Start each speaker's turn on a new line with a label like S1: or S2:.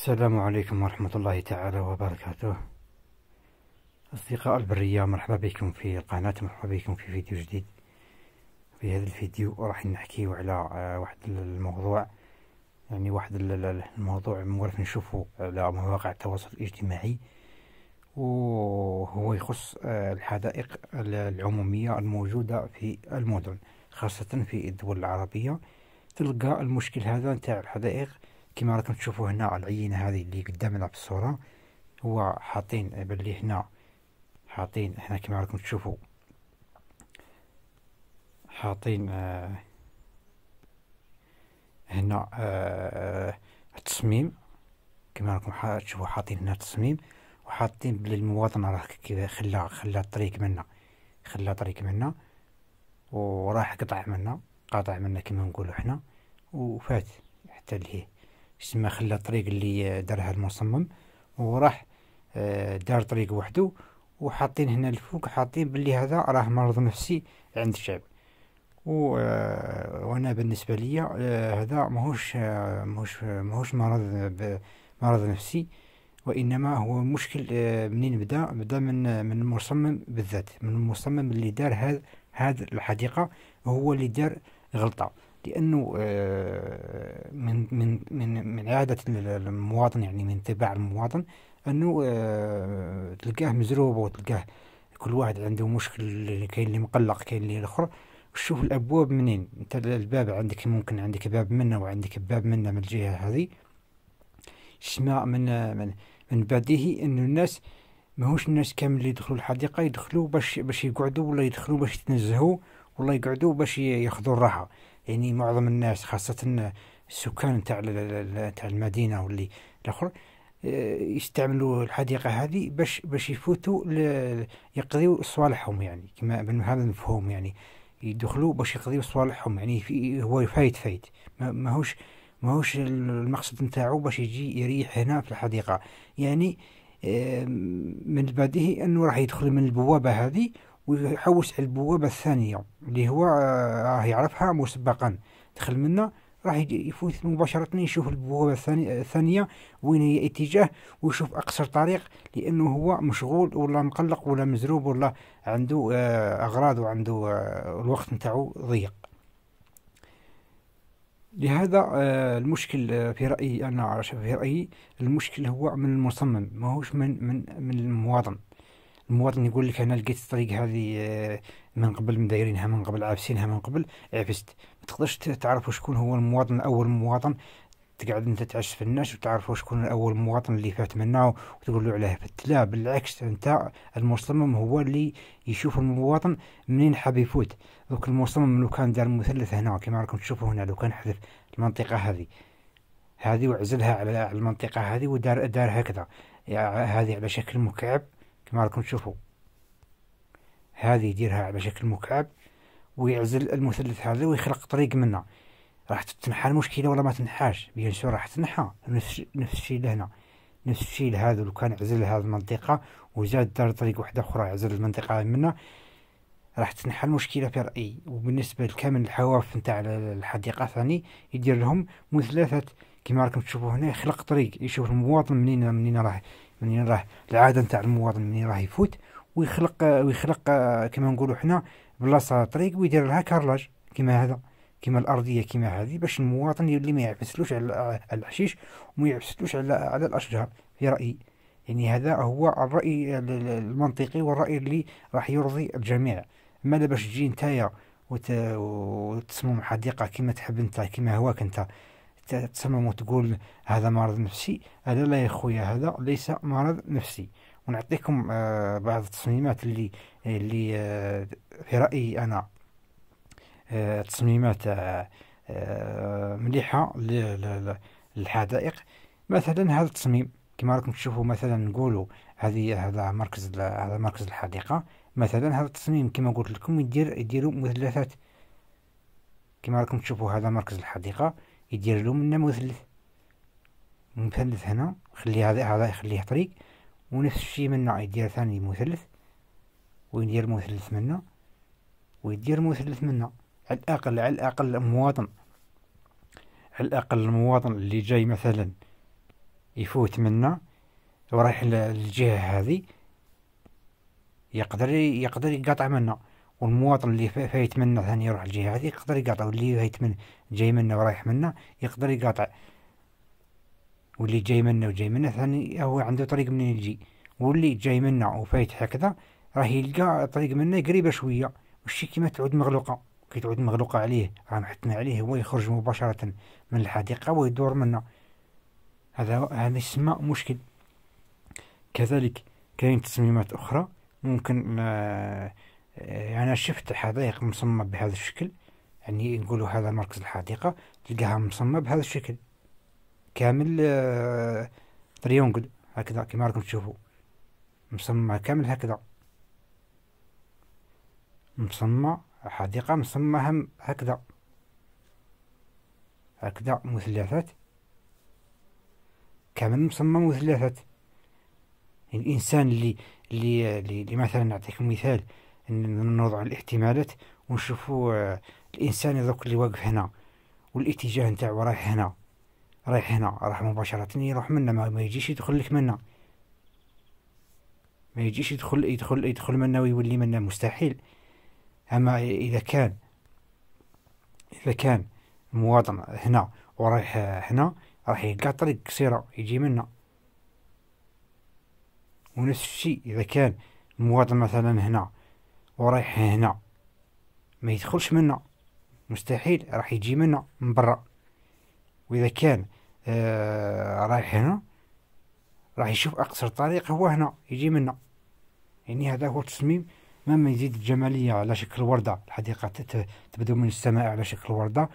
S1: السلام عليكم ورحمة الله تعالى وبركاته أصدقاء البرية مرحبا بكم في القناة مرحبا بكم في فيديو جديد في هذا الفيديو راح نحكي على آه، واحد الموضوع يعني واحد الموضوع مورف نشوفه على مواقع التواصل الاجتماعي وهو يخص آه، الحدائق العمومية الموجودة في المدن خاصة في الدول العربية تلقى المشكل هذا نتاع الحدائق كما راكم تشوفوا هنا العينه هذه اللي قدامنا في الصوره هو حاطين باللي هنا حاطين هنا كما راكم تشوفوا حاطين آه هنا آه التصميم كما راكم تشوفوا حاطين هنا التصميم وحاطين بلي المواطن راه كذا خلا خلا الطريق منا خلا طريق منا وراح قطع منا قاطع منا كما نقولوا حنا وفات حتى لهيه يسمى خلى الطريق اللي دارها المصمم وراح آه، دار طريق وحده وحاطين هنا الفوق حاطين باللي هذا راه مرض نفسي عند الشعب و آه، وانا بالنسبه لي آه، هذا ماهوش ماهوش ماهوش مرض مرض نفسي وانما هو مشكل منين بدا بدا من من المصمم بالذات من المصمم اللي دار هذا هذه الحديقه هو اللي دار غلطه لانه آه، من من من من عاده المواطن يعني من تبع المواطن انه آه، تلقاه مزروب وتلقاه كل واحد عنده مشكل كاين اللي مقلق كاين اللي الاخر شوف الابواب منين انت الباب عندك ممكن عندك باب منه وعندك باب منه من الجهه هذه شما من من من بديهي انه الناس ماهوش الناس كامل اللي يدخلوا الحديقه يدخلوا باش باش يقعدوا ولا يدخلوا باش يتنزهوا ولا يقعدوا باش ياخذوا الراحه يعني معظم الناس خاصة السكان تاع تاع المدينة واللي الآخر آه، يستعملوا الحديقة هذه باش باش يفوتوا يقضيوا صوالحهم يعني كما من هذا المفهوم يعني يدخلوا باش يقضيوا صوالحهم يعني في هو فايت فايت ماهوش ماهوش المقصد نتاعو باش يجي يريح هنا في الحديقة يعني آه، من البديهي انه راح يدخل من البوابة هذه ويحوس على البوابة الثانية اللي هو آه، راه يعرفها مسبقا دخل منا راح يفوت مباشرة يشوف البوابة الثانية وين هي اتجاه ويشوف أقصر طريق لأنه هو مشغول ولا مقلق ولا مزروب ولا عنده آه، أغراض وعنده آه، الوقت نتاعو ضيق لهذا المشكل في رأيي أنا في رأيي المشكل هو من المصمم ماهوش من من من المواطن المواطن يقول لك انا لقيت الطريق هذه آه، من قبل مدايرينها من قبل عابسينها من قبل عبست ما تقدرش تعرف شكون هو المواطن اول مواطن تقعد انت تعش في الناس وتعرف شكون اول مواطن اللي فات منه وتقول له عليه فت لا بالعكس انت المصمم هو اللي يشوف المواطن منين حاب يفوت دوك المصمم لو كان دار مثلث هنا كما راكم تشوفوا هنا لو كان حذف المنطقه هذه هذه وعزلها على المنطقه هذه ودار دار هكذا يعني هذه على شكل مكعب كما راكم تشوفوا هذه يديرها على شكل مكعب ويعزل المثلث هذا ويخلق طريق منه راح تنحى المشكله ولا ما تنحاش بيان سور راح تنحى نفس نفس الشيء لهنا نفس الشيء لهذا لو كان عزل هذه المنطقه وزاد دار طريق وحده اخرى عزل المنطقه منا راح تنحى المشكله في رايي وبالنسبه لكامل الحواف نتاع الحديقه ثاني يدير لهم مثلثات كما راكم تشوفوا هنا يخلق طريق يشوف المواطن منين منين راه منين راه العاده نتاع المواطن منين راه يفوت ويخلق ويخلق كما نقولوا حنا بلاصه طريق ويدير لها كارلاج كما هذا كما الارضيه كما هذه باش المواطن اللي ما يعبسلوش على الحشيش وما يعبسلوش على على الاشجار في رايي يعني هذا هو الراي المنطقي والراي اللي راح يرضي الجميع ما باش تجي نتايا وتصمم حديقه كما تحب انت كما هواك انت تصمم وتقول هذا مرض نفسي هذا لا يا خويا هذا ليس مرض نفسي ونعطيكم آه، بعض التصميمات اللي اللي آه، في رايي انا آه، تصميمات مليحه للحدائق مثلا هذا التصميم كما راكم تشوفوا مثلا نقولوا هذه هذا مركز هذا مركز الحديقه مثلا هذا التصميم كما قلت لكم يدير يديروا مثلثات كما راكم تشوفوا هذا مركز الحديقه يدير له من مثلث مثلث هنا خلي هذا هذا يخليه طريق ونفس الشيء منا يدير ثاني مثلث ويدير مثلث منا ويدير مثلث منا على الأقل على الأقل مواطن على الأقل المواطن اللي جاي مثلا يفوت منا ورايح للجهة هذه يقدر يقدر يقطع منا والمواطن اللي فايت منا ثاني يروح الجهه هذه يقدر يقاطع واللي فايت جاي منا ورايح منا يقدر يقاطع واللي جاي منا وجاي منا ثاني هو عنده طريق منين يجي واللي جاي منا وفايت هكذا راه يلقى طريق منا قريبه شويه والشي كيما تعود مغلوقه كي تعود مغلوقه عليه راه محتنا عليه هو يخرج مباشره من الحديقه ويدور منا هذا هذا يسمى مشكل كذلك كاين تصميمات اخرى ممكن آه أنا شفت حدائق مصممة بهذا الشكل يعني نقولوا هذا مركز الحديقة تلقاها مصممة بهذا الشكل كامل آه، تريونجل هكذا كما راكم تشوفوا مصممة كامل هكذا مصممة حديقة مصممة هم هكذا هكذا مثلثات كامل مصمم مثلثات يعني الإنسان اللي اللي اللي مثلا نعطيكم مثال نوضع الاحتمالات ونشوفوا آه، الانسان ذوك اللي واقف هنا والاتجاه نتاعو رايح هنا رايح هنا راح مباشرة يروح منا ما يجيش يدخل لك منا ما يجيش يدخل يدخل يدخل منا ويولي منا مستحيل اما اذا كان اذا كان المواطن هنا ورايح آه، هنا راح يلقى طريق قصيرة يجي منا ونفس الشيء اذا كان المواطن مثلا هنا ورايح هنا ما يدخلش منا مستحيل راح يجي منا من برا واذا كان آه رايح هنا راح يشوف اقصر طريق هو هنا يجي منا يعني هذا هو التصميم مما يزيد الجماليه على شكل ورده الحديقه تبدو من السماء على شكل ورده